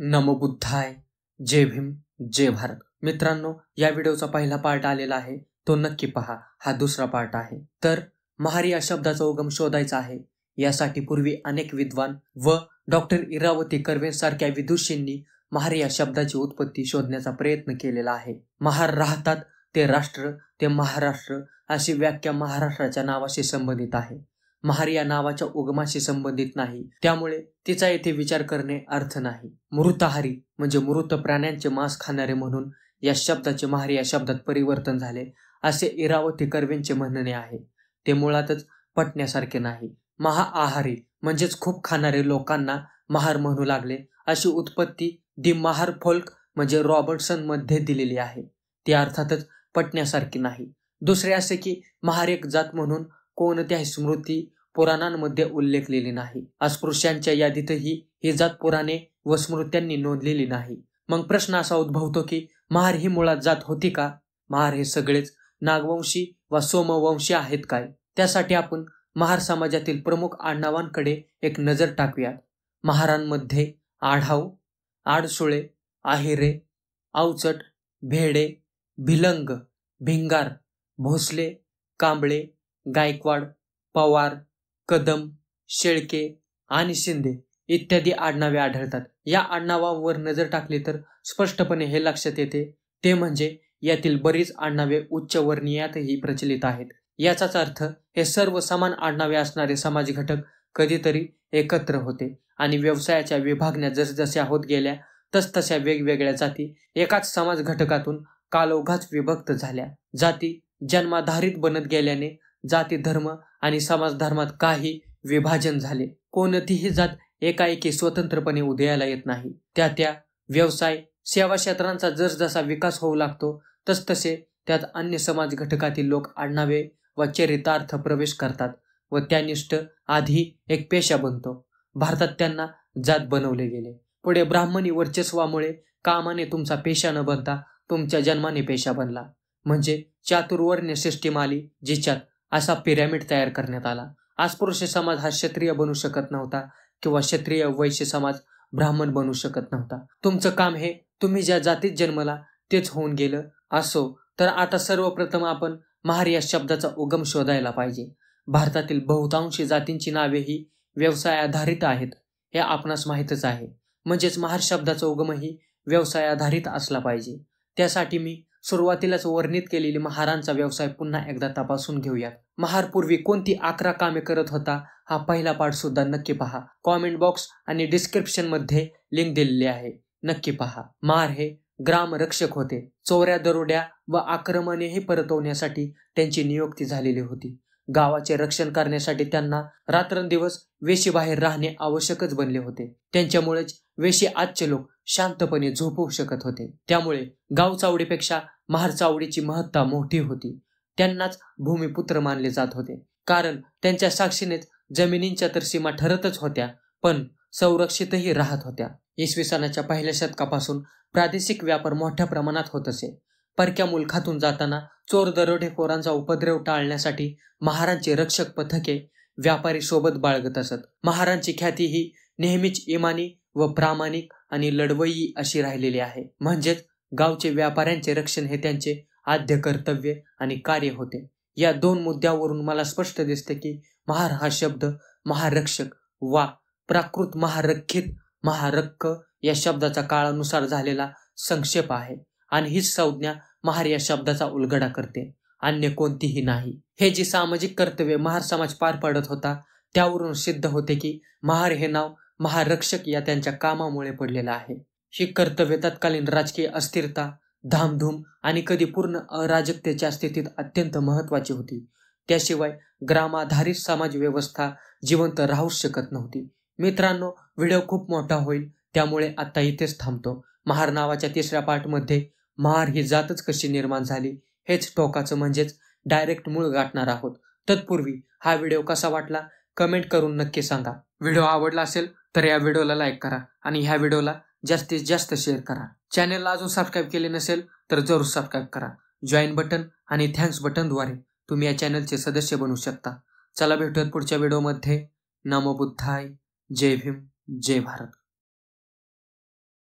नमो बुद्धाय जय भीम जय भारत मित्रांनो या व्हिडिओचा पहिला पार्ट आलेला आहे तो नक्की पहा हा दुसरा पार्ट आहे तर महारी या शब्दाचा उगम शोधायचा आहे यासाठी पूर्वी अनेक विद्वान व डॉक्टर इरावती सारख्या विदुषींनी महार या शब्दाची उत्पत्ती शोधण्याचा प्रयत्न केलेला आहे महार राहतात ते राष्ट्र ते महाराष्ट्र अशी व्याख्या महाराष्ट्राच्या नावाशी संबंधित आहे महार या नावाच्या उगमाशी संबंधित नाही त्यामुळे तिचा येथे विचार करणे अर्थ नाही मृताहारी म्हणजे मृत प्राण्यांचे मांस खाणारे म्हणून या शब्दाचे महार या शब्दात परिवर्तन झाले असे इरावती कर्वेंचे म्हणणे आहे ते मुळातच पटण्यासारखे नाही महाआहारी म्हणजेच खूप खाणारे लोकांना महार म्हणू लागले अशी उत्पत्ती दी महार फोल्क म्हणजे रॉबर्टसन मध्ये दिलेली आहे ती अर्थातच पटण्यासारखी नाही दुसरे असे की महार एक जात म्हणून कोणत्याही स्मृती पुराणांमध्ये उल्लेखलेली नाही अस्पृश्यांच्या यादीतही ही जात पुराणे व स्मृत्यांनी नोंदलेली नाही मग प्रश्न असा उद्भवतो की महार ही मुळात जात होती का महार हे सगळेच नागवंशी व सोमवंशी आहेत काय त्यासाठी आपण महार समाजातील प्रमुख आडनावांकडे एक नजर टाकूयात महारांमध्ये आढाव आडसुळे आहिरे अवचट भेडे भिलंग भिंगार भोसले कांबळे गायकवाड पवार कदम शेळके आणि शिंदे इत्यादी आडनावे आढळतात या आडनावावर नजर टाकली तर स्पष्टपणे हे लक्षात येते ते म्हणजे यातील बरीच आडनावे उच्चवर्णीयातही प्रचलित आहेत याचाच अर्थ हे सर्व समान आडनावे असणारे समाज घटक कधीतरी एकत्र होते आणि व्यवसायाच्या विभागण्या जसजशा होत गेल्या तसतशा वेगवेगळ्या जाती एकाच समाज घटकातून कालोघाच विभक्त झाल्या जाती जन्माधारित बनत गेल्याने जाती धर्म आणि समाज धर्मात काही विभाजन झाले कोणतीही जात एकाएकी स्वतंत्रपणे उदयाला येत नाही त्या त्या व्यवसाय सेवा क्षेत्रांचा जसजसा विकास होऊ लागतो तसतसे त्यात अन्य समाज घटकातील लोक आडनावे व चरितार्थ प्रवेश करतात व त्यानिष्ठ आधी एक पेशा बनतो भारतात त्यांना जात बनवले गेले पुढे ब्राह्मणी वर्चस्वामुळे कामाने तुमचा पेशा न बनता तुमच्या जन्माने पेशा बनला म्हणजे चातुर्वर्ण सिस्टीम आली जिच्यात असा पिरॅमिड तयार करण्यात आला अस्पृश्य समाज हा क्षत्रिय बनू शकत नव्हता किंवा क्षत्रिय वैश्य समाज ब्राह्मण बनू शकत नव्हता तुमचं काम हे तुम्ही ज्या जातीत जन्मला तेच होऊन गेलं असो तर आता सर्वप्रथम आपण महार या शब्दाचा उगम शोधायला पाहिजे भारतातील बहुतांशी जातींची नावे ही व्यवसाय आधारित आहेत हे आपणास माहीतच आहे म्हणजेच महार शब्दाचा उगमही व्यवसाय आधारित असला पाहिजे त्यासाठी मी सुरुवातीलाच वर्णित केलेली महारांचा व्यवसाय पुन्हा एकदा तपासून घेऊयात महारपूर्वी कोणती अकरा कामे करत होता हा पहिला पाठ सुद्धा नक्की पहा कॉमेंट बॉक्स आणि डिस्क्रिप्शन मध्ये लिंक दिलेली आहे नक्की पहा मार हे ग्राम रक्षक होते चोऱ्या दरोड्या व आक्रमणेही परतवण्यासाठी त्यांची नियुक्ती झालेली होती गावाचे रक्षण करण्यासाठी त्यांना रात्रंदिवस वेशी बाहेर राहणे आवश्यकच बनले होते त्यांच्यामुळेच वेशी आजचे लोक शांतपणे झोपवू शकत होते त्यामुळे गाव चावडीपेक्षा महार चावडीची महत्ता मोठी होती त्यांनाच भूमिपुत्र मानले जात होते कारण त्यांच्या साक्षीनेच जमिनींच्या तर सीमा ठरतच होत्या पण संरक्षितही राहत होत्या इसवी सणाच्या पहिल्या शतकापासून प्रादेशिक व्यापार मोठ्या प्रमाणात होत असे परक्या मुलखातून जाताना चोर दरोडेखोरांचा उपद्रव टाळण्यासाठी महारांचे रक्षक पथके व्यापारी सोबत बाळगत असत महारांची ख्याती ही नेहमीच इमानी व प्रामाणिक आणि लढवई अशी राहिलेली आहे म्हणजेच गावचे व्यापाऱ्यांचे रक्षण हे त्यांचे आद्य कर्तव्य आणि कार्य होते या दोन मुद्द्यावरून मला स्पष्ट दिसते की महार हा शब्द महारक्षक वा प्राकृत महारखित महारक्क या शब्दाचा काळानुसार झालेला संक्षेप आहे आणि हीच संज्ञा महार या शब्दाचा उलगडा करते अन्य कोणतीही नाही हे जी सामाजिक कर्तव्य महार समाज पार पाडत होता त्यावरून सिद्ध होते की महार हे नाव महारक्षक या त्यांच्या कामामुळे पडलेलं आहे ही कर्तव्य तत्कालीन राजकीय अस्थिरता धामधूम आणि कधी पूर्ण अराजकतेच्या स्थितीत अत्यंत महत्त्वाची होती त्याशिवाय ग्रामाधारित समाज व्यवस्था जिवंत राहूच शकत नव्हती मित्रांनो व्हिडिओ खूप मोठा होईल त्यामुळे आत्ता इथेच थांबतो महार नावाच्या तिसऱ्या पार्टमध्ये महार ही जातच कशी निर्माण झाली हेच टोकाचं म्हणजेच डायरेक्ट मूळ गाठणार आहोत तत्पूर्वी हा व्हिडिओ कसा वाटला कमेंट करून नक्की सांगा व्हिडिओ आवडला असेल तर या व्हिडिओला लाईक करा आणि ह्या व्हिडिओला जास्तीत जास्त शेअर करा चॅनेलला अजून सबस्क्राईब केले नसेल तर जरूर सबस्क्राईब करा जॉईन बटन आणि थँक्स बटनद्वारे तुम्ही या चॅनलचे सदस्य बनू शकता चला भेटूयात पुढच्या व्हिडिओमध्ये नमो बुद्धाय जय भीम जय भारत